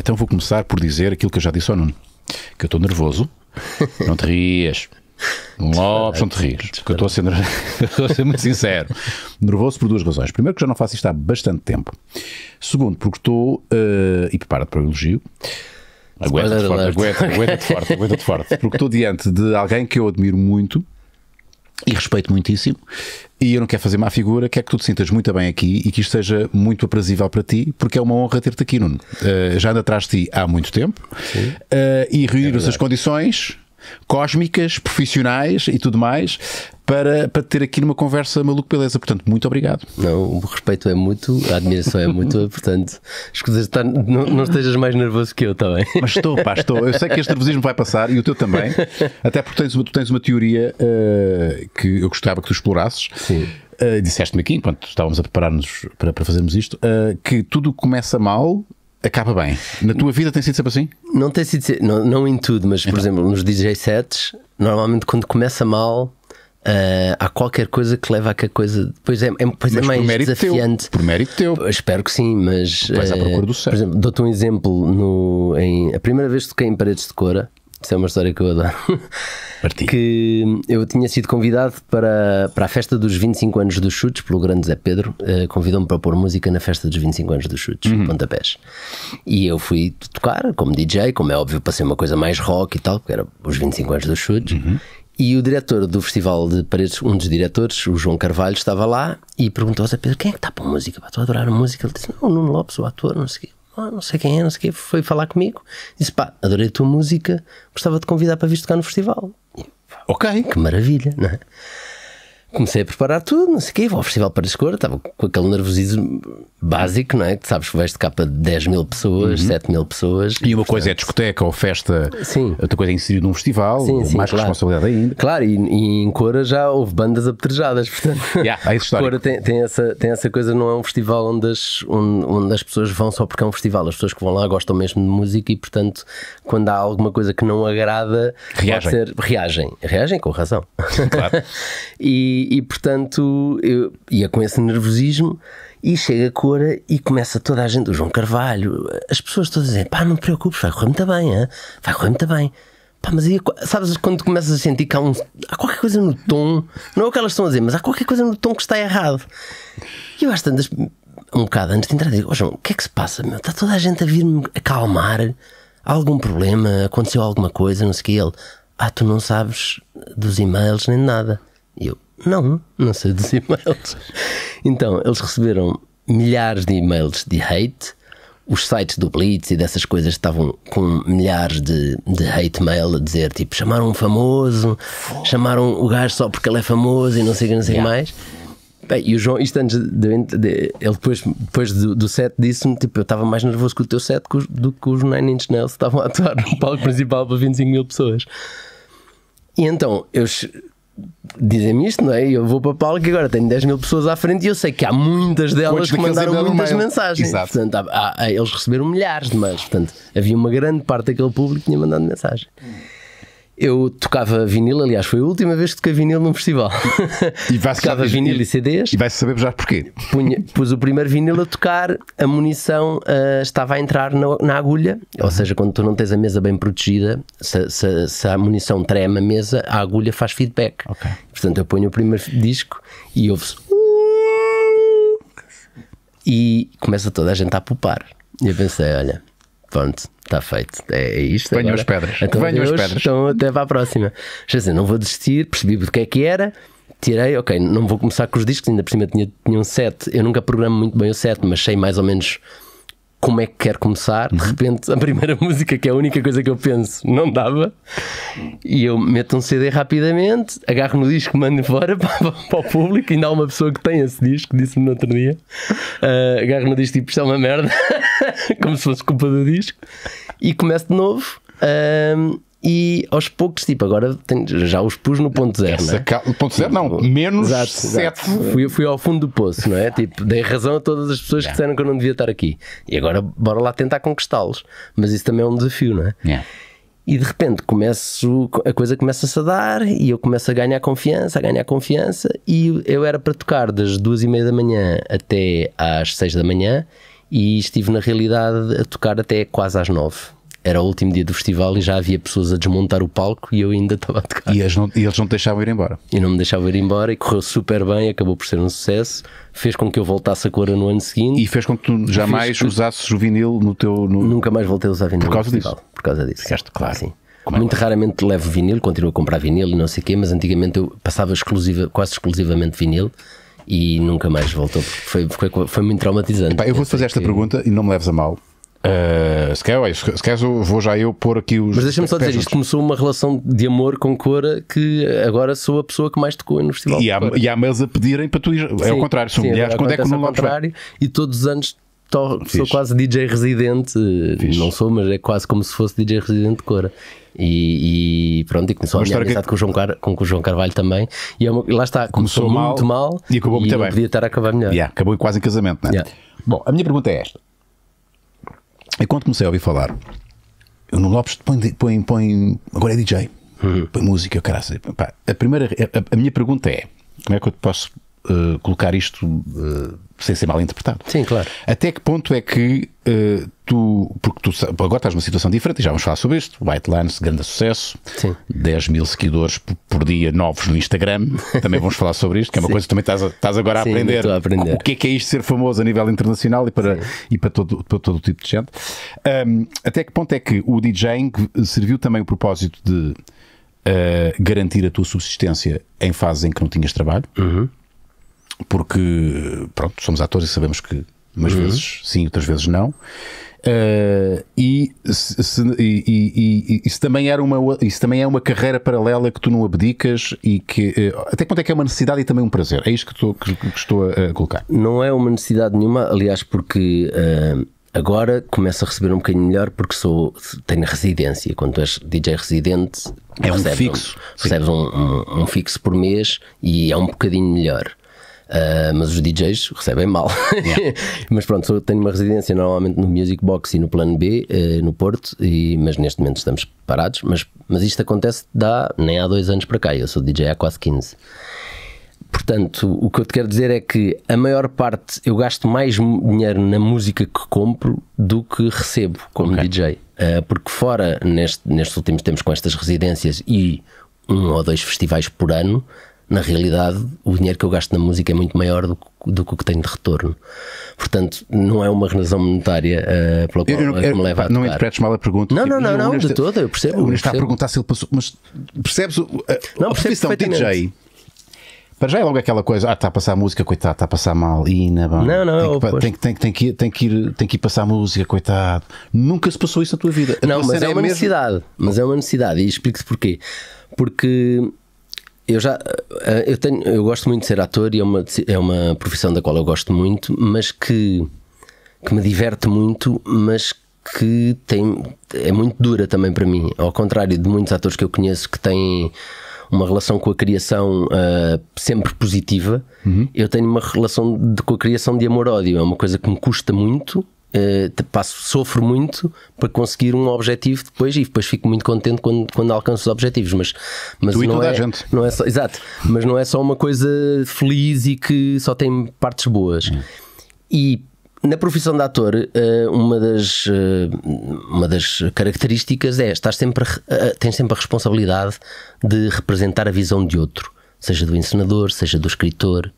Então vou começar por dizer aquilo que eu já disse ao Nuno: que eu estou nervoso. Não te rias. Lopes, não te rias. Porque eu estou a, ser, muito sincero. Nervoso por duas razões. Primeiro, que já não faço isto há bastante tempo. Segundo, porque estou. Uh, e prepara-te para o elogio. Aguenta-te forte, aguenta-te forte, aguenta-te forte. Porque estou diante de alguém que eu admiro muito e respeito muitíssimo. E eu não quero fazer má figura, quero que tu te sintas muito bem aqui e que isto seja muito aprazível para ti, porque é uma honra ter-te aqui, Nuno. Uh, já ando atrás de ti há muito tempo Sim. uh, e reunir é as condições cósmicas, profissionais e tudo mais, para, para ter aqui numa conversa maluco beleza. Portanto, muito obrigado. Não, o respeito é muito, a admiração é muito, portanto, escusa, tá, não, não, estejas mais nervoso que eu também. Tá Mas estou, pá, estou. Eu sei que este nervosismo vai passar e o teu também, até porque tens, tu tens uma teoria uh, que eu gostava que tu explorasses. Sim. Uh, Disseste-me aqui, enquanto estávamos a preparar-nos para, para fazermos isto, uh, que tudo começa mal acaba bem. Na tua vida tem sido sempre assim? Não tem sido, não, não em tudo, mas então. por exemplo, nos DJ sets, normalmente quando começa mal, Uh, há qualquer coisa que leva a que a coisa depois é, é, é mais desafiante. Teu, por mérito teu. Espero que sim, mas. uh, do Por exemplo, dou-te um exemplo. No, em, a primeira vez que toquei em Paredes de Cora, isso é uma história que eu adoro. Que eu tinha sido convidado para, para a festa dos 25 anos dos chutes, pelo grande Zé Pedro. Uh, Convidou-me para pôr música na festa dos 25 anos dos chutes, uhum. pontapés. E eu fui tocar como DJ, como é óbvio, para ser uma coisa mais rock e tal, porque era os 25 anos dos chutes. Uhum. E o diretor do Festival de Paredes, um dos diretores, o João Carvalho, estava lá e perguntou ao Zé Pedro: quem é que está para a música? Estou a adorar a música. Ele disse: não, o Nuno Lopes, o ator, não sei o quê ah, não sei quem é, não sei quem, foi falar comigo, disse, pá, adorei a tua música, gostava de convidar para vir tocar no festival. Ok. Que maravilha, não é? comecei a preparar tudo, não sei o quê, vou ao Festival para Escura, estava com aquele nervosismo básico, não é? Que sabes que vais de capa de 10 mil pessoas, uhum. 7 mil pessoas. E uma portanto... coisa é discoteca ou festa, sim. outra coisa é inserido num festival, sim, sim, mais claro. responsabilidade ainda. Claro, e, e, em Cora já houve bandas apetrejadas, portanto. Yeah, Cora tem, tem, essa, tem essa coisa, não é um festival onde as, onde, onde as pessoas vão só porque é um festival, as pessoas que vão lá gostam mesmo de música e, portanto, quando há alguma coisa que não agrada, reagem. Ser, reagem, reagem com razão. Claro. e, e, portanto, eu ia com esse nervosismo e chega a Cora e começa toda a gente, o João Carvalho, as pessoas todas a dizer: pá, não te preocupes, vai correr muito bem, hein? vai correr muito bem. Pá, mas aí, sabes quando começas a sentir que há, um, há qualquer coisa no tom, não é o que elas estão a dizer, mas há qualquer coisa no tom que está errado. E eu acho tantas, um bocado antes de entrar, digo: oh, João, o que é que se passa? Meu? Está toda a gente a vir-me acalmar? Há algum problema? Aconteceu alguma coisa? Não sei o que. Ele: Ah, tu não sabes dos e-mails nem nada. E eu: não, não sei dos e-mails. Então, eles receberam milhares de e-mails de hate. Os sites do Blitz e dessas coisas estavam com milhares de, de hate mail a dizer tipo: chamaram um famoso, chamaram o gajo só porque ele é famoso e não sei o que, não sei yeah. mais. Bem, e o João, isto antes de, de, de ele depois, depois do, do set disse-me: tipo, eu estava mais nervoso com o teu set do que os Nine Inch Nails estavam a atuar no palco principal para 25 mil pessoas. E então eu dizem-me isto, não é? Eu vou para Paulo que agora tenho 10 mil pessoas à frente e eu sei que há muitas delas que mandaram muitas mensagens. Exato. Portanto, há, há, eles receberam milhares de mães. Portanto, havia uma grande parte daquele público que tinha mandado mensagem. Eu tocava vinil, aliás, foi a última vez que toquei vinil num festival. E vai tocava saber, vinil e CDs. E vai-se saber já porquê. Punha, pus o primeiro vinil a tocar, a munição uh, estava a entrar na, na, agulha, ou seja, quando tu não tens a mesa bem protegida, se, se, se a munição treme a mesa, a agulha faz feedback. Okay. Portanto, eu ponho o primeiro disco e ouve-se. E começa toda a gente a pupar. E eu pensei, olha, Pronto, está feito. É, é isto. Venham as pedras. Então, Venham as pedras. Então até para a próxima. Quer dizer, não vou desistir, percebi o que é que era. Tirei, ok, não vou começar com os discos, ainda por cima tinha, um set Eu nunca programo muito bem o set mas sei mais ou menos como é que quer começar. De uhum. repente, a primeira música, que é a única coisa que eu penso, não dava. E eu meto um CD rapidamente, agarro no disco, mando fora para, para o público. Ainda há uma pessoa que tem esse disco, disse-me no outro dia. Uh, agarro no disco, tipo, isto é uma merda, como se fosse culpa do disco. E começo de novo. Uh, e aos poucos, tipo, agora tenho, já os pus no ponto zero. Essa, não é? Ponto zero, não, tipo, menos exato, Fui, fui ao fundo do poço, não é? tipo, dei razão a todas as pessoas yeah. que disseram que eu não devia estar aqui. E agora bora lá tentar conquistá-los. Mas isso também é um desafio, não é? Yeah. É. E de repente começo, a coisa começa-se a dar e eu começo a ganhar confiança, a ganhar confiança. E eu era para tocar das duas e meia da manhã até às seis da manhã e estive na realidade a tocar até quase às nove era o último dia do festival e já havia pessoas a desmontar o palco e eu ainda estava a tocar. E eles não, e eles não te deixavam ir embora. E não me deixavam ir embora e correu super bem, acabou por ser um sucesso, fez com que eu voltasse a cora no ano seguinte. E fez com que tu jamais que... usasses o vinil no teu. No... Nunca mais voltei a usar vinil. Por causa disso. Festival, por causa disso. Certo, claro. Sim. É muito é? raramente levo vinil, continuo a comprar vinil e não sei o quê, mas antigamente eu passava exclusiva, quase exclusivamente vinil e nunca mais voltou. Foi, foi, foi muito traumatizante. Epá, eu vou-te fazer esta que... pergunta e não me leves a mal. Uh, se, calhar, é se vou já eu pôr aqui os. Mas deixa-me só dizer, isto começou uma relação de amor com Cora que agora sou a pessoa que mais tocou no festival. E há, e há mails a pedirem para tu ir. É sim, é o contrário, são sim, Quando é que o contrário, E todos os anos to, sou quase DJ residente. Fiz. Não sou, mas é quase como se fosse DJ residente de Cora. E, e, pronto, e começou uma a minha amizade que... com, o João com o João Carvalho também. E é uma... lá está, começou, começou mal, muito mal e acabou muito e bem. Podia estar a acabar melhor. Yeah, acabou quase em casamento, não é? Yeah. Bom, a minha pergunta é esta. E quando comecei a ouvir falar, o Nuno Lopes põe, põe, põe, agora é DJ, uhum. põe música, caraças. a, primeira, a, a, minha pergunta é: como é que eu te posso uh, colocar isto uh, sem ser mal interpretado. Sim, claro. Até que ponto é que uh, tu, porque tu agora estás numa situação diferente, já vamos falar sobre isto, White Lines, grande sucesso, Sim. 10 mil seguidores por dia novos no Instagram, também vamos falar sobre isto, que é uma Sim. coisa que também estás, estás agora a aprender. aprender, a aprender, o que é que é isto ser famoso a nível internacional e para, e para, todo, para todo tipo de gente. Um, até que ponto é que o DJing serviu também o propósito de uh, garantir a tua subsistência em fases em que não tinhas trabalho? Uhum porque, pronto, somos atores e sabemos que umas uhum. vezes sim, outras vezes não. Uh, e, se, e, e, e, isso também era uma isso também é uma carreira paralela que tu não abdicas e que uh, até quanto é que é uma necessidade e também um prazer é isto que estou que, que estou a, colocar não é uma necessidade nenhuma aliás porque uh, agora começo a receber um bocadinho melhor porque sou tenho residência quando tu és DJ residente é um fixo um, recebes um, um, um fixo por mês e é um bocadinho melhor Uh, mas os DJs recebem mal. Yeah. mas pronto, tenho uma residência normalmente no Music Box e no Plano B, uh, no Porto, e, mas neste momento estamos parados. Mas, mas isto acontece dá, nem há dois anos para cá, eu sou DJ há quase 15. Portanto, o que eu te quero dizer é que a maior parte eu gasto mais dinheiro na música que compro do que recebo como okay. DJ. Uh, ah, porque, fora neste, nestes últimos tempos, com estas residências e um ou dois festivais por ano, na realidade, o dinheiro que eu gasto na música é muito maior do, do que o que tenho de retorno. Portanto, não é uma razão monetária uh, pela qual eu, eu, eu, me leva a Não interpretes mal a pergunta. Não, tipo, não, não, não, de toda, eu percebo. O Nuno está a perguntar se ele passou. Mas percebes o, a, não, a profissão DJ? Para já é logo aquela coisa, ah, está a passar música, coitado, está a passar mal, Ina, é bom, não, não, tem, que, tem, tem, que, tem, que ir, tem que ir passar música, coitado. Nunca se passou isso na tua vida. A não, mas é, é uma mesmo... necessidade, mas é uma necessidade, e explico-te porquê. Porque eu já eh, eu tenho, eu gosto muito de ser ator e é uma, é uma profissão da qual eu gosto muito, mas que, que me diverte muito, mas que tem, é muito dura também para mim. Ao contrário de muitos atores que eu conheço que têm uma relação com a criação uh, sempre positiva, uhum. eu tenho uma relação de, com a criação de amor-ódio. É uma coisa que me custa muito, uh, passo, sofro muito para conseguir um objetivo depois e depois fico muito contente quando, quando alcanço os objetivos. Mas, mas tu não é, Não é só, exato, mas não é só uma coisa feliz e que só tem partes boas. Hum. E na profissão de ator, eh, uma das, eh, uma das características é estás sempre, tens sempre a responsabilidade de representar a visão de outro, seja do encenador, seja do escritor.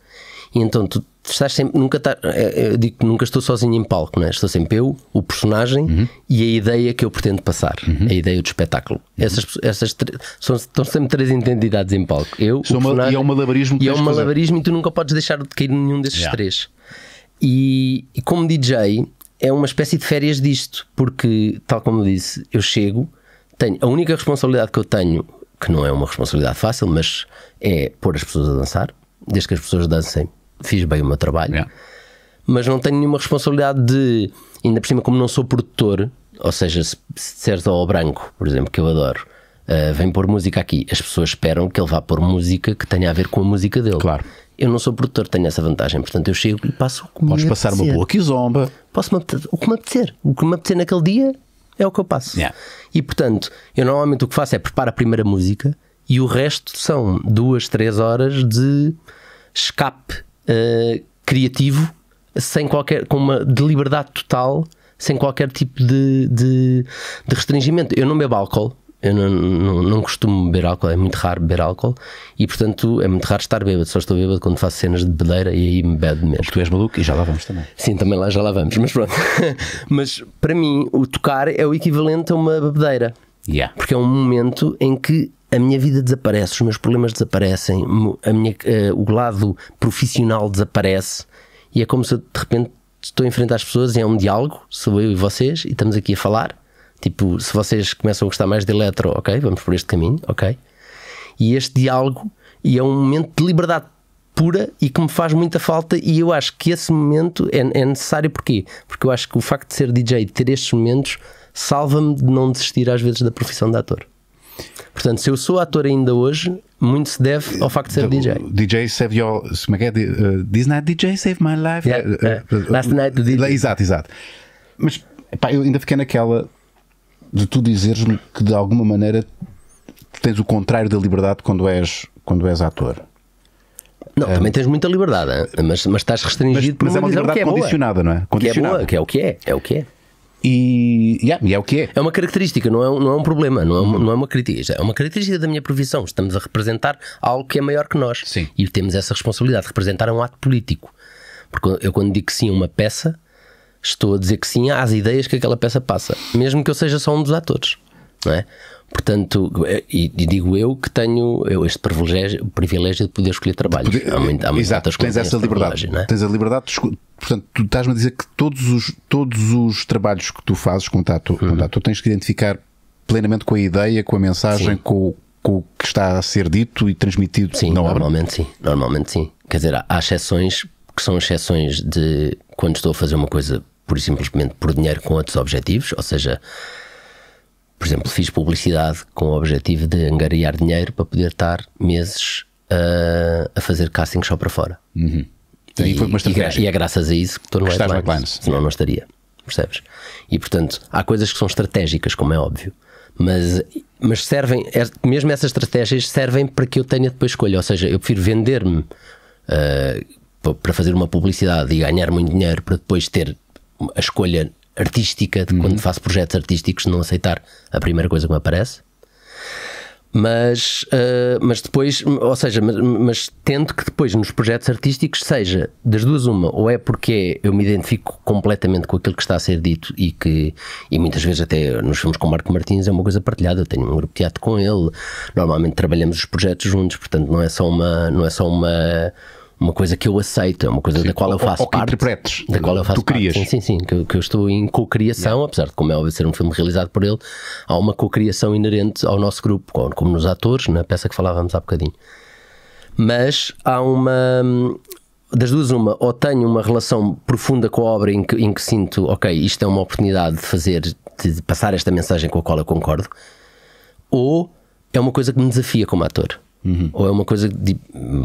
E então tu estás sempre, nunca tá, é, é, eu digo que nunca estou sozinho em palco, né? estou sempre eu, o personagem uhum. e a ideia que eu pretendo passar, uhum. a ideia do espetáculo. Uhum. Essas, essas são, estão sempre três identidades em palco. Eu, é o uma, e é um malabarismo que E é um malabarismo e tu nunca podes deixar de cair nenhum desses yeah. três. E, e como DJ é uma espécie de férias disto, porque, tal como disse, eu chego, tenho a única responsabilidade que eu tenho, que não é uma responsabilidade fácil, mas é pôr as pessoas a dançar, desde que as pessoas dancem fiz bem o meu trabalho, yeah. mas não tenho nenhuma responsabilidade de, ainda por cima, como não sou produtor, ou seja, se, se disseres ao branco, por exemplo, que eu adoro, uh, vem pôr música aqui, as pessoas esperam que ele vá pôr música que tenha a ver com a música dele. Claro. Eu não sou produtor, tenho essa vantagem, portanto eu chego e passo o que Podes me Podes passar apetecer. uma boa quizomba. Posso o que me apetecer. O que me apetecer naquele dia é o que eu passo. Yeah. E portanto, eu normalmente o que faço é preparo a primeira música e o resto são duas, três horas de escape eh, criativo, sem qualquer, com uma deliberdade total, sem qualquer tipo de, de, de restringimento. Eu não bebo álcool, eu não, não, não, costumo beber álcool, é muito raro beber álcool e, portanto, é muito raro estar bêbado. Só estou bêbado quando faço cenas de bebedeira e aí me bebe mesmo. Porque tu és maluco e já lá vamos também. Sim, também lá já lá vamos, mas pronto. mas para mim, o tocar é o equivalente a uma bebedeira. Yeah. Porque é um momento em que a minha vida desaparece, os meus problemas desaparecem, a minha, uh, o lado profissional desaparece e é como se eu de repente estou em frente às pessoas e é um diálogo, sou eu e vocês, e estamos aqui a falar. Tipo, se vocês começam a gostar mais de eletro, ok, vamos por este caminho, ok. E este diálogo e é um momento de liberdade pura e que me faz muita falta e eu acho que esse momento é, é necessário porquê? Porque eu acho que o facto de ser DJ ter estes momentos salva-me de não desistir às vezes da profissão de ator. Portanto, se eu sou ator ainda hoje, muito se deve ao facto de ser DJ. DJ save your. Como é que é? This eh, night DJ save my life. Yeah, uh, last night the DJ. Exato, exato. Mas pá, eu ainda fiquei naquela de tu dizeres-me que de alguma maneira tens o contrário da liberdade quando és, quando és ator. Não, é. também tens muita liberdade, mas, mas estás restringido mas, por mas é uma liberdade é condicionada, boa, não é? Condicionada. Que é boa, é? É que é o que é, é o que é. E, yeah, e é o que é. É uma característica, não é, um, não é um problema, não é, uma, não é uma crítica. É uma característica da minha profissão. Estamos a representar algo que é maior que nós. Sim. E temos essa responsabilidade de representar um ato político. Porque eu, quando digo que sim a uma peça, estou a dizer que sim às ideias que aquela peça passa, mesmo que eu seja só um dos atores. Não é? Portanto, é, e, digo eu que tenho eu este privilégio, privilégio de poder escolher trabalho. há muitas há exato, tens essa liberdade. É? Tens a liberdade de escolher. Portanto, tu estás-me a dizer que todos os, todos os trabalhos que tu fazes, contato, uhum. contato, tu tens que identificar plenamente com a ideia, com a mensagem, com, com o que está a ser dito e transmitido. Sim, normalmente sim. Normalmente sim. Quer dizer, há, há exceções que são exceções de quando estou a fazer uma coisa, por simplesmente por dinheiro com outros objetivos, ou seja, por exemplo, fiz publicidade com o objetivo de angariar dinheiro para poder estar meses a, ah, a fazer castings só para fora. Uhum. E, e, foi uma estratégia. E, e é graças a isso que estou no que senão não estaria, percebes? E portanto, há coisas que são estratégicas, como é óbvio, mas, mas servem, é, mesmo essas estratégias servem para que eu tenha depois escolha, ou seja, eu prefiro vender-me uh, para fazer uma publicidade e ganhar muito dinheiro para depois ter a escolha artística, de uhum. quando faço projetos artísticos, não aceitar a primeira coisa que me aparece. Mas, uh, mas depois, ou seja, mas, mas, tento que depois nos projetos artísticos seja das duas uma, ou é porque eu me identifico completamente com aquilo que está a ser dito e que, e muitas vezes até nos filmes com Marco Martins é uma coisa partilhada, eu tenho um grupo de teatro com ele, normalmente trabalhamos os projetos juntos, portanto não é só uma, não é só uma uma coisa que eu aceito, é uma coisa sim, da qual eu faço ou, ou parte. Que da qual eu faço tu Parte. Sim, sim, sim, que, que eu estou em co-criação, yeah. apesar de como é óbvio ser um filme realizado por ele, há uma co-criação inerente ao nosso grupo, como nos atores, na peça que falávamos há bocadinho. Mas há uma. Das duas, uma, ou tenho uma relação profunda com a obra em que, em que sinto, ok, isto é uma oportunidade de fazer, de passar esta mensagem com a qual eu concordo, ou é uma coisa que me desafia como ator. Uhum. Ou é uma coisa, de,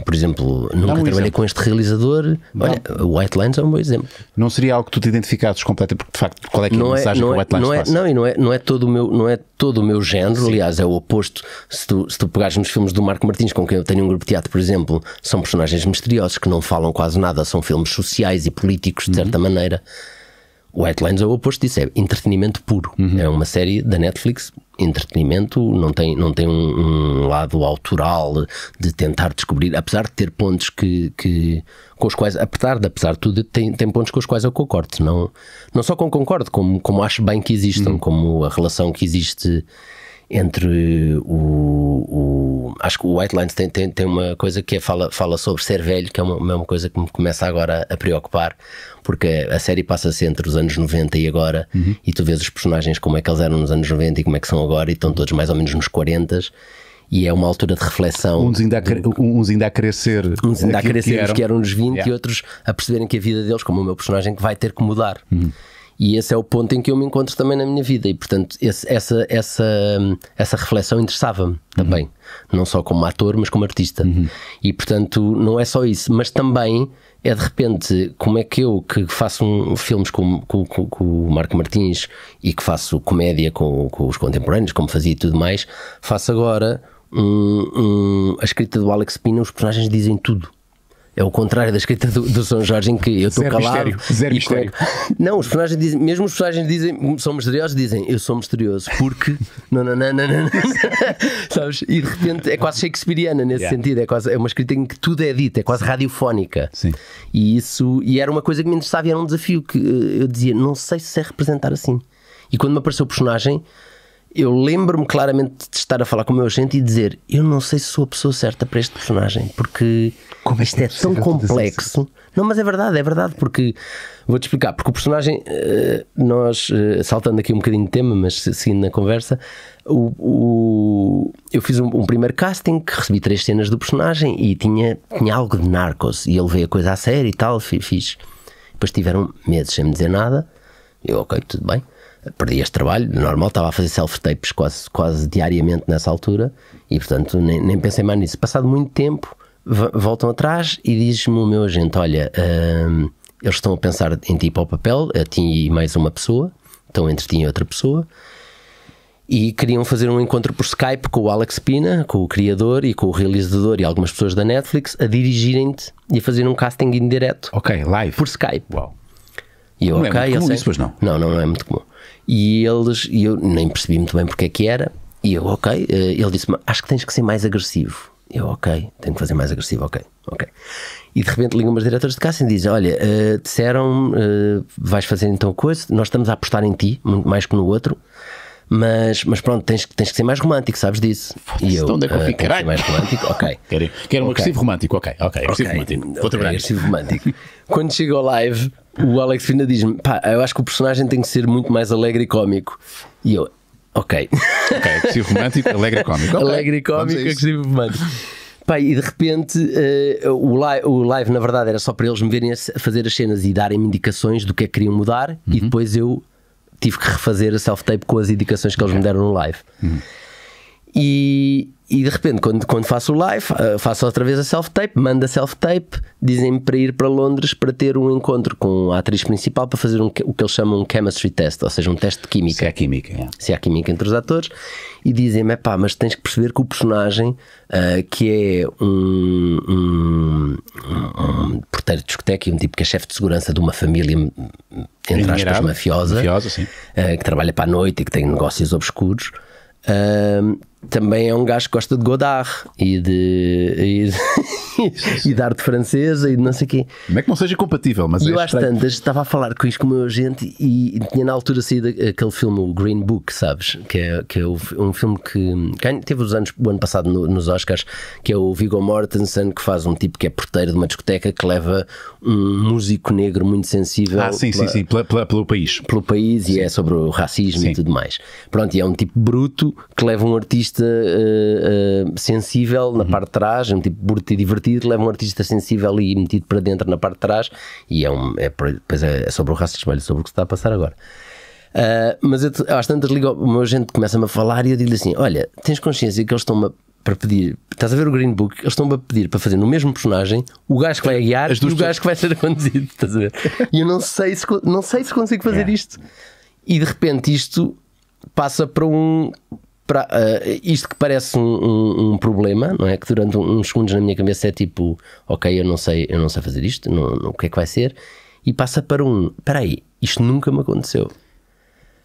por exemplo, nunca um trabalhei exemplo. com este realizador. Não. Olha, o White Lines é um bom exemplo. Não seria algo que tu te identificasses completamente, porque de facto, qual é, que é não é a mensagem não que o é, White Lines não é, Não, e não é, não, é todo o meu, não é todo o meu género, Sim. aliás, é o oposto. Se tu, se tu pegares nos filmes do Marco Martins, com quem eu tenho um grupo de teatro, por exemplo, são personagens misteriosos que não falam quase nada, são filmes sociais e políticos, de uhum. certa maneira maneira. White Lines é o oposto disso, é entretenimento puro. Uhum. É uma série da Netflix entretenimento, não tem, não tem um, um, lado autoral de tentar descobrir, apesar de ter pontos que, que com os quais, apesar de, apesar de tudo, tem, tem pontos com os quais eu concordo, não, não só com concordo, como, como acho bem que existam, uhum. como a relação que existe entre o, o, acho que o White Lines tem, tem, tem uma coisa que é fala, fala sobre ser velho, que é uma, uma coisa que me começa agora a preocupar, porque a série passa-se entre os anos 90 e agora, uhum. e tu vês os personagens como é que eles eram nos anos 90 e como é que são agora, e estão todos mais ou menos nos 40 e é uma altura de reflexão. Uns ainda a, do... uns ainda a crescer, uns ainda a crescer que eram. que eram nos 20 yeah. e outros a perceberem que a vida deles, como o meu personagem, que vai ter que mudar. Uhum. E esse é o ponto em que eu me encontro também na minha vida, e portanto, esse, essa, essa, hum, essa reflexão interessava-me uhum. também, uhum. não só como ator, mas como artista. Uhum. E portanto, não é só isso, mas também é de repente como é que eu que faço um, filmes com, com, com, com, o Marco Martins e que faço comédia com, os contemporâneos, como fazia e tudo mais, faço agora um, um, a escrita do Alex Pina, os personagens dizem tudo. É o contrário da escrita do, do São Jorge, em que eu estou calado. Mistério. Zero mistério. Com... Não, os personagens dizem, mesmo os personagens dizem, são misteriosos, dizem, eu sou misterioso porque. não, não, não, não, não. Sabes? E de repente é quase shakespeariana nesse yeah. sentido. É, quase, é uma escrita em que tudo é dito, é quase radiofónica. Sim. E isso. E era uma coisa que me interessava e era um desafio que eh, eu dizia, não sei se é representar assim. E quando me apareceu o personagem eu lembro-me claramente de estar a falar com o meu agente e dizer: Eu não sei se sou a pessoa certa para este personagem, porque Como é isto é, é tão complexo. Não, mas é verdade, é verdade, porque vou-te explicar, porque o personagem, eh, nós, eh, saltando aqui um bocadinho de tema, mas seguindo na conversa, o, o eu fiz um, um, primeiro casting que recebi três cenas do personagem e tinha, tinha algo de narcos, e ele veio a coisa a sério e tal, fiz. Depois tiveram meses sem me dizer nada, eu, ok, tudo bem perdi este trabalho, normal, estava a fazer self-tapes quase, quase diariamente nessa altura e portanto nem, nem pensei mais nisso. Passado muito tempo, voltam atrás e diz-me o meu agente: Olha, hum, eles estão a pensar em ti para o papel, a ti e mais uma pessoa, estão entre ti e outra pessoa. E queriam fazer um encontro por Skype com o Alex Pina, com o criador e com o realizador e algumas pessoas da Netflix a dirigirem-te e a fazer um casting em direto. Ok, live. Por Skype. Uau. E eu, não é muito comum isso, pois não? Não, não, não é muito comum. E eles, e eu nem percebi muito bem porque é que era. E eu, ok. Eh, ele disse me acho que tens que ser mais agressivo. Eu, ok, tenho que fazer mais agressivo, ok, ok. E de repente ligam umas diretoras de casting e dizem: Olha, uh, eh, disseram, uh, eh, vais fazer então coisa, nós estamos a apostar em ti, muito mais que no outro, mas, mas pronto, tens, tens que ser mais romântico, sabes disso? E eu, onde é que eu ah, fico? Caralho! mais romântico, ok. Quero, quero um okay. agressivo romântico, ok, ok, agressivo okay. romântico. Outra okay, Agressivo romântico. Quando chego ao live o Alex Fina diz-me: pá, eu acho que o personagem tem que ser muito mais alegre e cómico. E eu, ok. Ok, agressivo é romântico, alegre e cómico. Okay. Alegre e cómico, agressivo é romântico. Pá, e de repente uh, o, live, o, live, na verdade, era só para eles me verem a fazer as cenas e darem-me indicações do que é que queriam mudar, uhum. e depois eu tive que refazer a self-tape com as indicações que eles me deram no live. Uhum. E, e de repente, quando, quando faço o live, eh, faço outra vez a self-tape, mando a self-tape, dizem-me para ir para Londres para ter um encontro com a atriz principal para fazer um, o que eles chamam um chemistry test, ou seja, um teste de química. Se há é química, é. Se há química entre os atores. E dizem-me, pá, mas tens que perceber que o personagem, uh, que é um, um, um porteiro de discoteca e um tipo que é chefe de segurança de uma família, entre aspas, mafiosa, mafiosa uh, que trabalha para a noite e que tem negócios obscuros. Uh, também é um gajo que gosta de Godard e de. E de e de arte francesa e de não sei o quê. Como é que não seja compatível, mas e é eu às tantas estava a falar com isto com o meu agente e, tinha na altura saído aquele filme, o Green Book, sabes? Que é, que é um filme que, que teve os anos, o ano passado no, nos Oscars, que é o Viggo Mortensen, que faz um tipo que é porteiro de uma discoteca que leva um músico negro muito sensível. Ah, sim, pela, sim, sim, pela, pela, pelo país. Pelo país sim. e é sobre o racismo sim. e tudo mais. Pronto, e é um tipo bruto que leva um artista uh, uh, sensível na uhum. parte de trás, é um tipo bruto e divertido leva é um artista sensível e metido para dentro na parte de trás, e é, um, é, pois é, é, sobre o racismo, é sobre o que se está a passar agora. Uh, mas eu, às tantas ligo, o meu gente começa-me a falar e eu digo assim: Olha, tens consciência que eles estão para pedir, estás a ver o Green Book? Eles estão a pedir para fazer no mesmo personagem o gajo que vai guiar As e o gajo que vai ser conduzido, estás a ver? E eu não sei se, não sei se consigo fazer yeah. isto. E de repente isto passa para um para, uh, eh, isto que parece um, um, um, problema, não é? Que durante uns segundos na minha cabeça é tipo, ok, eu não sei, eu não sei fazer isto, não, não, o que é que vai ser? E passa para um, espera aí, isto nunca me aconteceu.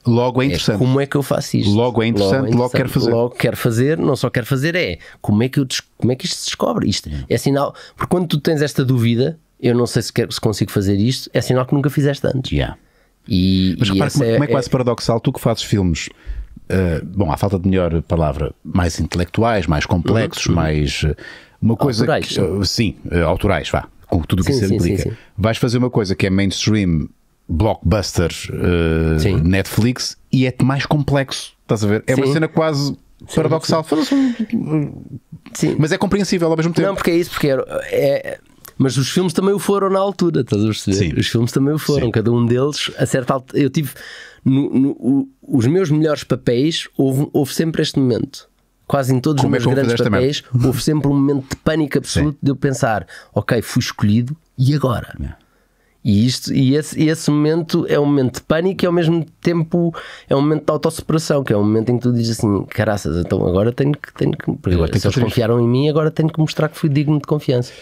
Logo é, é interessante. É, como é que eu faço isto? Logo é interessante, logo, é logo quero fazer. Logo quero fazer, não só quero fazer, é como é que, eu, como é que isto se descobre? Isto é sinal, porque quando tu tens esta dúvida, eu não sei se, quero, se consigo fazer isto, é sinal que nunca fizeste antes. Yeah. E, Mas e repara como, é, que é, é quase é paradoxal, tu que fazes filmes eh, bom, à falta de melhor palavra, mais intelectuais, mais complexos, uhum. mais. Eh, uma coisa. Autorais. Que, uh, sim, uh, autorais, vá. Com tudo o que isso implica. Sim, sim. Vais fazer uma coisa que é mainstream, blockbuster, Netflix e é mais complexo. Estás a ver? É sim. uma cena quase paradoxal. Sim. Mas é compreensível ao mesmo tempo. Não, porque é isso, porque é, é mas os filmes também o foram na altura, estás a perceber? Sim. Os filmes também o foram, Sim. cada um deles, a certa altura, eu tive no, no, o, os meus melhores papéis, houve, houve sempre este momento quase em todos Como os é meus grandes papéis, houve sempre um momento de pânico absoluto Sim. de eu pensar: ok, fui escolhido e agora? É. E, isto, e esse, esse, momento é um momento de pânico e ao mesmo tempo é um momento de autossuperação, que é um momento em que tu dizes assim: caraças, então agora tenho que. Tenho que porque agora se eles confiaram em mim, agora tenho que mostrar que fui digno de confiança.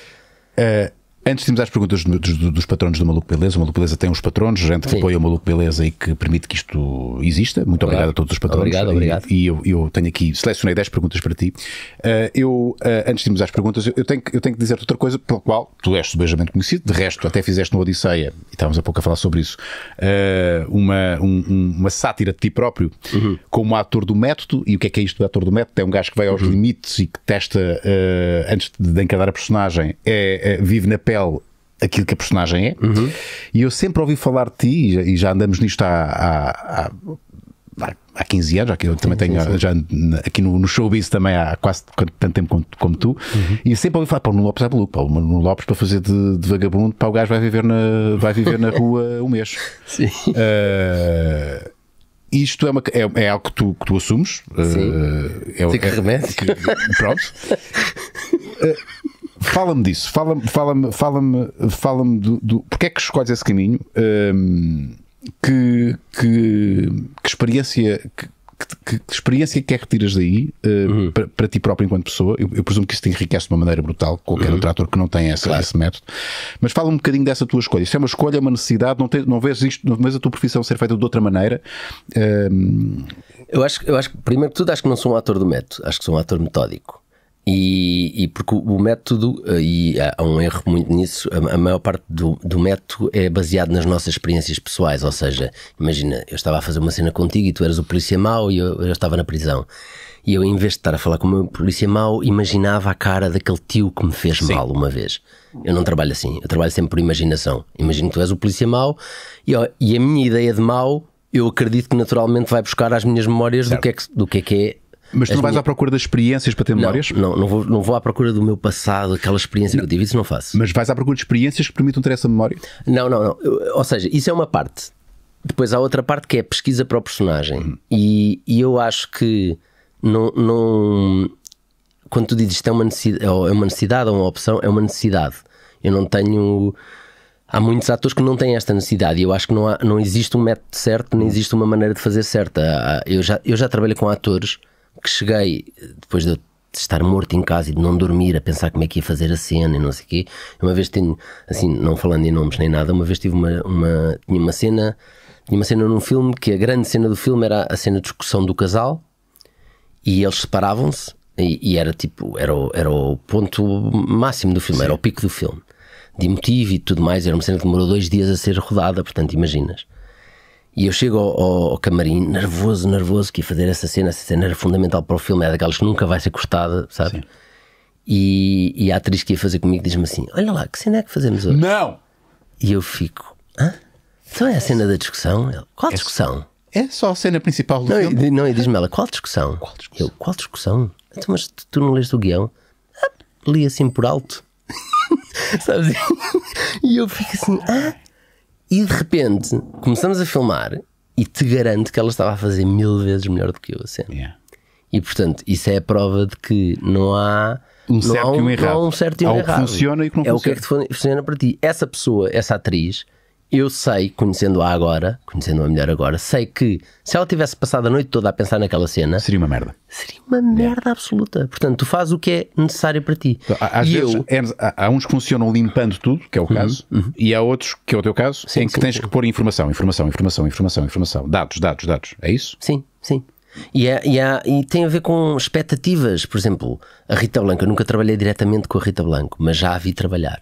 Uh, Antes de irmos às perguntas dos, dos patronos do Maluco Beleza, o Maluco Beleza tem uns patronos, gente que Sim. apoia o Maluco Beleza e que permite que isto exista. Muito obrigado a todos os patronos. Obrigado, obrigado. E, e eu, eu, tenho aqui, selecionei 10 perguntas para ti. Uh, eu, uh, antes de irmos às perguntas, eu, eu tenho, eu tenho que dizer outra coisa pela qual tu és subejamente conhecido. De resto, até fizeste no Odisseia, e estávamos há pouco a falar sobre isso, uh, uma, um, uma sátira de ti próprio, uhum. como ator do método. E o que é que é isto do ator do método? É um gajo que vai aos uhum. limites e que testa, antes de encadar a personagem, é, é vive na pele papel aquilo que a personagem é. Uhum. E eu sempre ouvi falar de ti, e já andamos nisto há, há, há há 15 anos, já que eu também sim, tenho sim. já aqui no, no showbiz também há quase tanto tempo como, como tu, uhum. e sempre ouvi falar, pá, o Lopes é maluco, pá, o Lopes para fazer de, de, vagabundo, pá, o gajo vai viver na, vai viver na rua um mês. Sim. Uh, isto é, uma, é, é, algo que tu, que tu assumes. Sim. Uh, é, é, remédio. pronto. uh, Fala-me disso, fala-me fala fala fala do, do porque é que escolhes esse caminho, hum, que, que, que, experiência. Que, que, que, experiência que é que tiras daí uh, uhum. para, para, ti próprio enquanto pessoa? Eu, eu, presumo que isso te enriquece de uma maneira brutal, qualquer uhum. outro ator que não tenha claro. esse método. Mas fala um bocadinho dessa tua escolha. Isso é uma escolha, é uma necessidade, não, não vês isto, não vês a tua profissão ser feita de outra maneira. Hum, eu, acho, eu acho que, primeiro de tudo, acho que não sou um ator do método, acho que sou um ator metódico. E, e, porque o método, eh, e há um erro muito nisso, a, a maior parte do, do, método é baseado nas nossas experiências pessoais. Ou seja, imagina, eu estava a fazer uma cena contigo e tu eras o polícia mau e eu, eu estava na prisão. E eu, em vez de estar a falar com o meu polícia mau, imaginava a cara daquele tio que me fez Sim. mal uma vez. Eu não trabalho assim, eu trabalho sempre por imaginação. Imagino que tu és o polícia mau e, e a minha ideia de mau eu acredito que naturalmente vai buscar as minhas memórias é do que, é que, do que é que mas tu não vais minha... à procura das experiências para ter memórias? Não, não, não, vou, não vou à procura do meu passado, aquela experiência não. que eu tive, isso não faço. Mas vais à procura de experiências que permitam ter essa memória? Não, não, não. Ou seja, isso é uma parte. Depois há outra parte que é pesquisa para o personagem. Uhum. E, e eu acho que não, não. Quando tu dizes isto é uma necessidade, é uma necessidade ou uma opção, é uma necessidade. Eu não tenho. Há muitos atores que não têm esta necessidade e eu acho que não, há, não existe um método certo, nem hum. existe uma maneira de fazer certa. Ah, ah, eu já, eu já trabalho com atores que cheguei, depois de eu estar morto em casa e de não dormir, a pensar como é que ia fazer a cena e não sei o quê, uma vez tenho, assim, não falando em nomes nem nada, uma vez tive uma, uma, tinha uma cena, tinha uma cena num filme que a grande cena do filme era a cena de discussão do casal e eles separavam-se e, e, era tipo, era o, era o ponto máximo do filme, Sim. era o pico do filme, de emotivo e tudo mais, era uma cena que demorou dois dias a ser rodada, portanto, imaginas. E eu chego ao, ao, camarim, nervoso, nervoso, que ia fazer essa cena. Essa cena era fundamental para o filme, é daquelas que nunca vai ser cortada, sabe? Sim. E, e a atriz que ia fazer comigo diz-me assim: Olha lá, que cena é que fazemos hoje? Não! E eu fico: Hã? Então é a cena da discussão? Qual é discussão? É só a cena principal do não, filme? E, não, e diz-me ela: Qual discussão? Qual discussão? Eu: Qual discussão? Então, mas tu, tu não lês o guião? Ah, li assim por alto. Sabes? E eu fico assim: Ah, e de repente começamos a filmar e te garanto que ela estava a fazer mil vezes melhor do que eu a cena. Yeah. E portanto, isso é a prova de que não há um certo não há um, e um errado. Não há um certo e um há errado. funciona e que não é funciona. É o que é que funciona para ti. Essa pessoa, essa atriz, eu sei, conhecendo-a agora, conhecendo a mulher agora, sei que se ela tivesse passado a noite toda a pensar naquela cena. Seria uma merda. Seria uma merda absoluta. Portanto, tu fazes o que é necessário para ti. Então, às e vezes, eu... é, há, uns que funcionam limpando tudo, que é o uhum, caso, uhum. e há outros, que é o teu caso, sim, em que sim, tens sim. que pôr informação, informação, informação, informação, informação. Dados, dados, dados. É isso? Sim, sim. E, há, é, e, há, e, tem a ver com expectativas. Por exemplo, a Rita Blanco. Eu nunca trabalhei diretamente com a Rita Blanco, mas já a vi trabalhar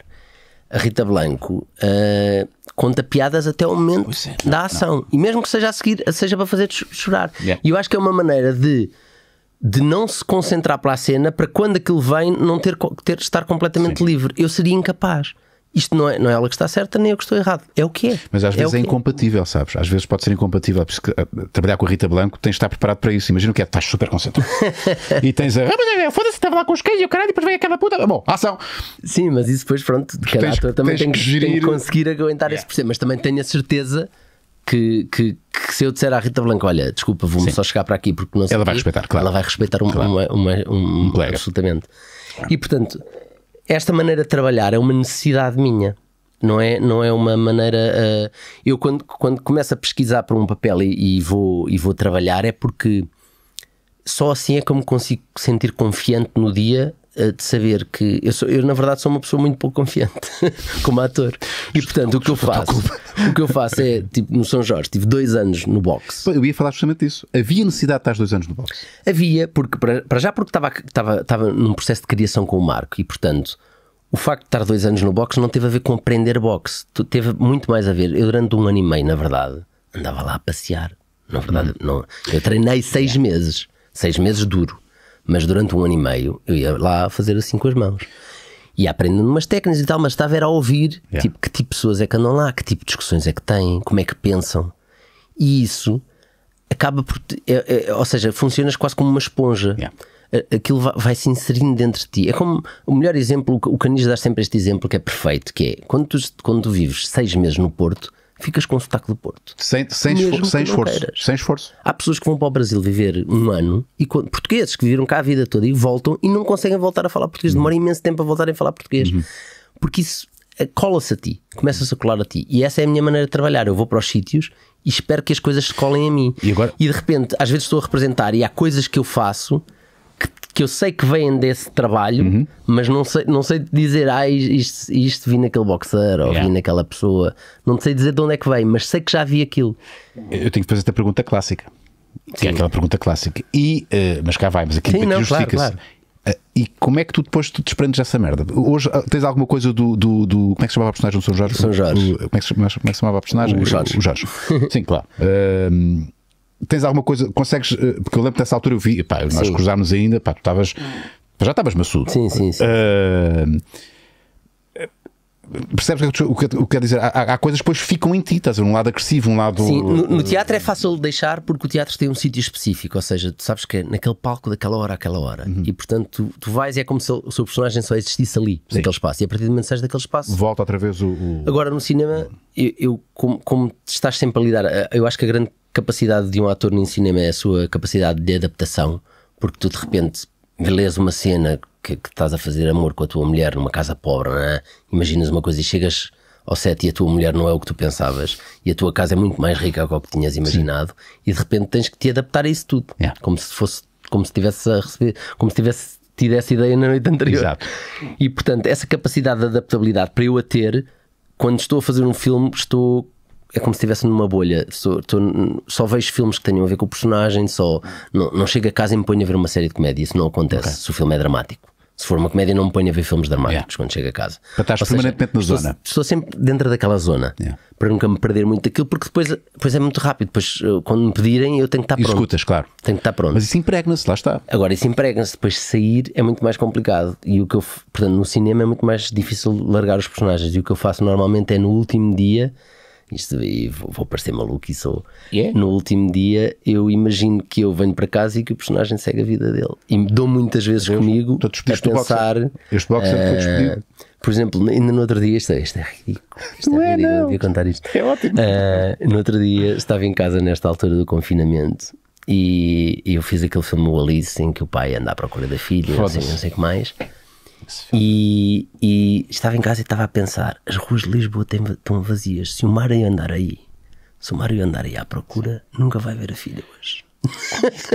a Rita Blanco uh, conta piadas até o momento é, não, da ação. Não. E mesmo que seja a seguir, seja para fazer chorar. Yeah. E eu acho que é uma maneira de, de não se concentrar para a cena para quando aquilo vem não ter, ter estar completamente Sim. livre. Eu seria incapaz isto não é, não é ela que está certa nem eu que estou errado. É o que é. Mas às é vezes é, é. incompatível, é. sabes? Às vezes pode ser incompatível. Trabalhar com a Rita Blanco tens de estar preparado para isso. Imagina o que é, estás super concentrado. e tens a. Ah, é, foda-se, estava lá com os cães e o caralho, depois vem aquela puta. Bom, ação. Sim, mas isso depois, pronto, de cada ator também tem que, gerir... tem que conseguir aguentar yeah. esse processo. Mas também tenho a certeza. Que, que, que, se eu disser à Rita Blanco, olha, desculpa, vou-me só chegar para aqui porque não sei. Ela vai respeitar, claro. Ela vai respeitar um, claro. uma, uma, um, um, absolutamente. E portanto, esta maneira de trabalhar é uma necessidade minha. Não é, não é uma maneira. Uh, eu, quando, quando começo a pesquisar por um papel e, e, vou, e vou trabalhar, é porque só assim é que me consigo sentir confiante no dia eh, de saber que eu, sou, eu, na verdade, sou uma pessoa muito pouco confiante como ator. E, portanto, o que eu faço, o que eu faço é, tipo, no São Jorge, tive dois anos no boxe. Eu ia falar justamente disso. Havia necessidade de estar dois anos no boxe? Havia, porque, para já, porque estava, estava, estava num processo de criação com o Marco e, portanto, o facto de estar dois anos no boxe não teve a ver com aprender boxe. Teve muito mais a ver. Eu, durante um ano e meio, na verdade, andava lá a passear. Na verdade, hum. não, eu treinei seis meses. Seis meses duro. Mas durante um ano e meio eu ia lá fazer assim com as mãos. E aprendendo umas técnicas e tal, mas estava era a ouvir yeah. tipo, que tipo de pessoas é que andam lá, que tipo de discussões é que têm, como é que pensam. E isso acaba por. É, é, ou seja, funcionas quase como uma esponja. Yeah. Aquilo vai, vai, se inserindo dentro de ti. É como o melhor exemplo, o Canis dá sempre este exemplo que é perfeito, que é quando tu, quando tu vives seis meses no Porto, ficas com o sotaque do Porto. Sem, sem, esfor sem esforço. Sem esforço. Há pessoas que vão para o Brasil viver um ano, e portugueses que viveram cá a vida toda e voltam e não conseguem voltar a falar português. Demora imenso tempo a voltarem a falar português. Uhum. Porque isso eh, cola-se a ti, começa-se a colar a ti. E essa é a minha maneira de trabalhar. Eu vou para os sítios e espero que as coisas se colem a mim. E, agora... e de repente, às vezes estou a representar e há coisas que eu faço que, que eu sei que vêm desse trabalho, uhum. mas não sei, não sei dizer, ah, isto, isto vi naquele boxer ou yeah. vi naquela pessoa. Não sei dizer de onde é que vem, mas sei que já vi aquilo. Eu tenho que fazer esta pergunta clássica. Que é aquela pergunta clássica. E, uh, mas cá vai, mas aqui, Sim, aqui justifica-se. Claro, claro. Eh, e como é que tu depois tu desprendes dessa merda? Hoje ah, tens alguma coisa do, do, do, Como é que se chamava a personagem do São Jorge? São Jorge. O, como, é se, como, é que se, chamava a personagem? O Jorge. O Jorge. Sim, claro. Uh, tens alguma coisa, consegues, eh, porque eu lembro dessa altura eu vi, pá, nós sim. cruzámos ainda, pá, tu estavas, já estavas maçudo. Sim, sim, sim. Uh, Percebes o que, o que, eu quero dizer? Há, há, coisas que depois ficam em ti, estás um lado agressivo, um lado. Sim, no, no eh, teatro é fácil de deixar porque o teatro tem um sítio específico, ou seja, tu sabes que é naquele palco daquela hora àquela hora. Uhum. E portanto tu, tu vais e é como se o seu personagem só existisse ali, Sim. naquele espaço. E a partir do momento que daquele espaço. Volta outra vez o. o... Agora no cinema, eu, eu como, como estás sempre a lidar, eu acho que a grande capacidade de um ator no cinema é a sua capacidade de adaptação, porque tu de repente lês uma cena que, que, estás a fazer amor com a tua mulher numa casa pobre, não é? imaginas uma coisa e chegas ao set e a tua mulher não é o que tu pensavas e a tua casa é muito mais rica do que tinhas imaginado Sim. e de repente tens que te adaptar a isso tudo, yeah. como se fosse como se tivesse a receber, como se tivesse tido essa ideia na noite anterior. Exato. E portanto, essa capacidade de adaptabilidade para eu a ter, quando estou a fazer um filme, estou é como se estivesse numa bolha. Só, tô, só vejo filmes que tenham a ver com o personagem, só não, não chego a casa e me ponho a ver uma série de comédia. Isso não acontece okay. se o filme é dramático. Se for uma comédia, não me ponho a ver filmes dramáticos yeah. quando chego a casa. Para estar permanentemente na estou, zona. Estou sempre dentro daquela zona. Yeah. Para nunca me perder muito daquilo, porque depois, depois é muito rápido. Depois, quando me pedirem, eu tenho que estar pronto. Escutas, claro. Tenho que estar pronto. Mas isso impregna-se, lá está. Agora, isso impregna-se. Depois sair é muito mais complicado. E o que eu, portanto, no cinema é muito mais difícil largar os personagens. E o que eu faço normalmente é no último dia isto e vou, parecer maluco e sou. Yeah. No último dia, eu imagino que eu venho para casa e que o personagem segue a vida dele. E me dou muitas vezes comigo a pensar. Boxer. Este boxer é uh, eh, foi despedido. Por exemplo, ainda no outro dia, isto, é, isto é ridículo. Isto é não é, ridículo, não. não contar isto. É ótimo. Uh, no outro dia, estava em casa nesta altura do confinamento e, e eu fiz aquele filme O Alice em que o pai anda à procura da filha, assim, e não sei o que mais. E, e, estava em casa e estava a pensar: as ruas de Lisboa estão vazias. Se o Mário andar aí, se o Mário andar aí à procura, nunca vai ver a filha hoje.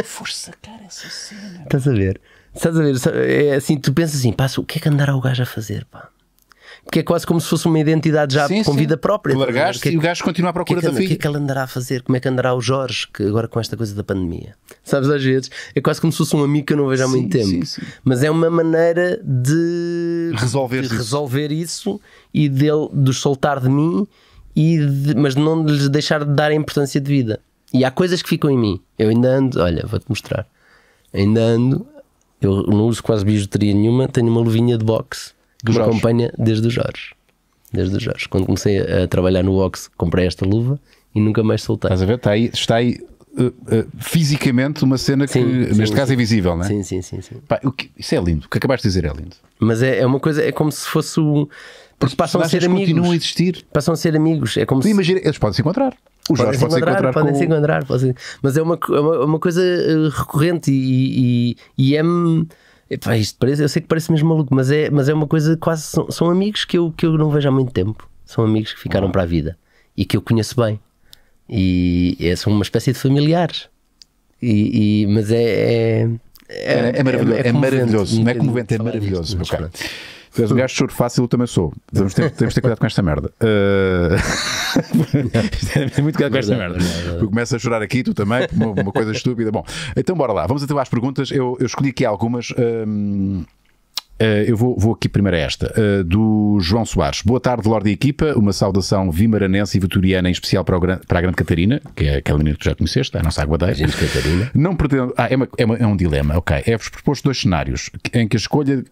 Força, cara, essa cena. Estás a ver? Estás a ver? É assim, tu pensas assim: pá, o que é que andará o gajo a fazer, pá? porque é quase como se fosse uma identidade já sim, com sim. vida própria. Tu largaste tá que, é e o gajo continua à procura que é que, da filha. O que é que ela andará a fazer? Como é que andará o Jorge que agora com esta coisa da pandemia? Sabes, às vezes é quase como se fosse um amigo que eu não vejo há muito tempo. Mas é uma maneira de resolver, de resolver isso. e dele, de os soltar de mim, e de, mas não lhes deixar de dar a importância de vida. E há coisas que ficam em mim. Eu ainda ando, olha, vou-te mostrar. Ainda ando, eu não uso quase bijuteria nenhuma, tenho uma luvinha de boxe que Jorge. me acompanha desde os Jorge. Desde os Jorge. Quando comecei a trabalhar no Ox, comprei esta luva e nunca mais soltei. Estás a ver? Está aí, está aí Uh, uh, fisicamente uma cena que sim, neste sim, caso é visível, não é? Sim, sim, sim. Pá, que, isso é lindo. O que acabaste de dizer é lindo. Mas é, é uma coisa, é como se fosse o. Porque passam a ser amigos. continuam a existir. Passam a ser amigos. É como se... Imagina, eles podem se encontrar. Os podem se encontrar, encontrar podem com... se encontrar. Podem... Mas é uma, é uma, é uma coisa eh, recorrente e, e, e é. Epá, isto parece, eu sei que parece mesmo maluco, mas é, mas é uma coisa quase. São, são amigos que eu, que eu não vejo há muito tempo. São amigos que ficaram para a vida e que eu conheço bem. E é, são uma espécie de familiares. E, e mas é, é é, é, é maravilhoso. É, é maravilhoso. Não é comovente, é maravilhoso, meu cara. Tu és um gajo de choro fácil, eu também sou. Temos, temos, temos de ter cuidado com esta merda. Uh... muito cuidado com esta merda. Tu começas a chorar aqui, tu também, uma, uma coisa estúpida. Bom, então bora lá. Vamos até às perguntas. Eu, eu escolhi aqui algumas. Um... Eh, eu vou, vou, aqui primeiro a esta, eh, do João Soares. Boa tarde, Lorde e equipa. Uma saudação vimaranense e vitoriana, em especial para, Gran, para a Grande Catarina, que é aquela menina que tu já conheceste, a nossa aguadeira. Grande Catarina. Não pretendo. Ah, é, uma, é, uma, é um dilema, ok. É-vos proposto dois cenários em que a escolha.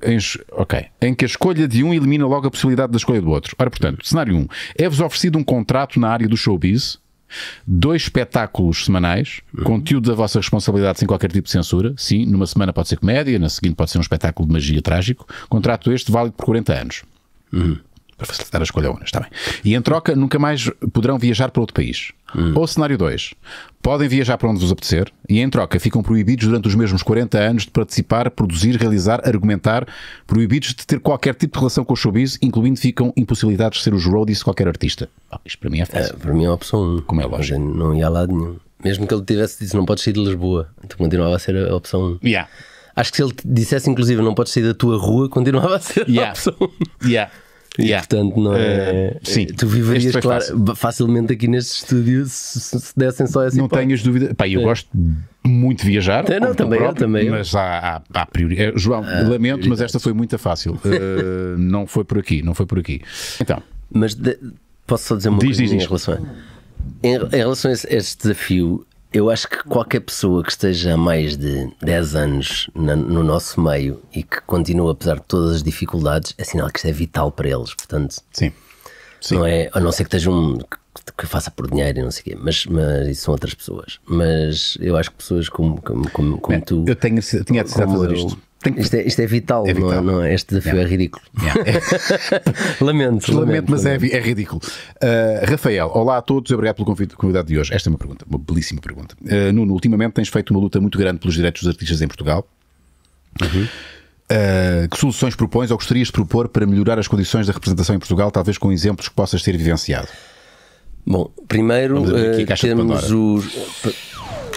Em, ok. Em que a escolha de um elimina logo a possibilidade da escolha do outro. Ora, portanto, cenário 1. Um, é-vos oferecido um contrato na área do showbiz Dois espetáculos semanais, uhum. conteúdo da vossa responsabilidade sem qualquer tipo de censura. Sim, numa semana pode ser comédia, na seguinte pode ser um espetáculo de magia trágico. Contrato este válido por 40 anos. Uhum para facilitar a escolha ONU, está bem. E em troca, nunca mais poderão viajar para outro país. Hum. Ou cenário 2. Podem viajar para onde vos apetecer e, em troca, ficam proibidos durante os mesmos 40 anos de participar, produzir, realizar, argumentar, proibidos de ter qualquer tipo de relação com o showbiz, incluindo ficam impossibilitados de ser os roadies de qualquer artista. Oh, isto para mim é, é fácil. É, para mim é a opção 1. Como é lógico. Não ia lá de nenhum. Mesmo que ele tivesse dito não podes sair de Lisboa, então continuava a ser a opção 1. Yeah. Acho que se ele dissesse, inclusive, não podes sair da tua rua, continuava a ser a opção 1. Yeah. Yeah. E, portanto, não é. Uh, sim. Tu viverias claro, facilmente aqui neste estúdio se, dessem só essa. Não hipótese. tenhas dúvida. Pá, eu é. gosto muito de viajar. Não, não, também, próprio, também. Mas há, há, há priori... Eh, João, ah, lamento, mas esta foi muito fácil. uh, não foi por aqui, não foi por aqui. Então. Mas de... posso só dizer uma diz, coisa diz, em relação a. Em, em relação a este desafio, eu acho que qualquer pessoa que esteja há mais de 10 anos no nosso meio e que continua, apesar de todas as dificuldades, é sinal que isto é vital para eles. Portanto, Sim. Sim. Não é, a não ser que esteja um que faça por dinheiro e não sei o quê, mas, mas são outras pessoas. Mas eu acho que pessoas como, como, como, como tu. Eu tenho, tinha de fazer eu, que... Isto, é, isto, é, vital, é, é? vital. Não, é, não Este desafio é yeah. é ridículo. Yeah. lamento, lamento, lamento, mas é lamento. É, ridículo. Uh, Rafael, olá a todos, obrigado pelo convite, convidado de hoje. Esta é uma pergunta, uma belíssima pergunta. Uh, Nuno, ultimamente tens feito uma luta muito grande pelos direitos dos artistas em Portugal. Uhum. Uh, que soluções propões ou gostarias de propor para melhorar as condições da representação em Portugal, talvez com exemplos que possas ter vivenciado? Bom, primeiro uh, temos os.